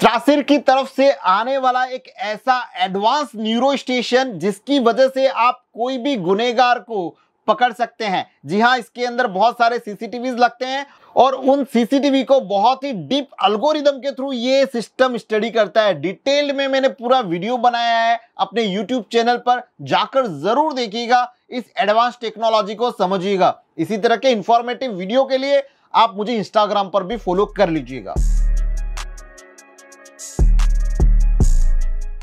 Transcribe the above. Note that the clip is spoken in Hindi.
त्रासिर की तरफ से आने वाला एक ऐसा एडवांस न्यूरो स्टेशन जिसकी वजह से आप कोई भी गुनेगार को पकड़ सकते हैं जी हाँ इसके अंदर बहुत सारे सीसीटीवी लगते हैं और उन सीसीटीवी को बहुत ही डीप अल्गोरिदम के थ्रू ये सिस्टम स्टडी करता है डिटेल में मैंने पूरा वीडियो बनाया है अपने यूट्यूब चैनल पर जाकर जरूर देखिएगा इस एडवांस टेक्नोलॉजी को समझिएगा इसी तरह के इंफॉर्मेटिव वीडियो के लिए आप मुझे इंस्टाग्राम पर भी फॉलो कर लीजिएगा